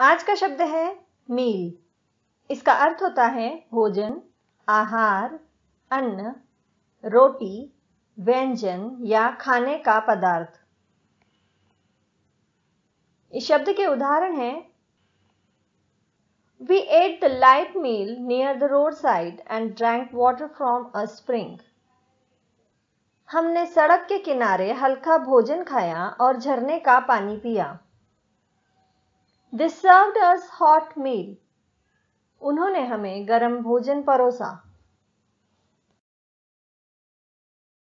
आज का शब्द है मील इसका अर्थ होता है भोजन आहार अन्न रोटी व्यंजन या खाने का पदार्थ इस शब्द के उदाहरण है we ate the light meal near the road side and drank water from a spring हमने सड़क के किनारे हल्का भोजन खाया और झरने का पानी पिया this served us hot meal उन्होंने हमें गर्म भोजन परोसा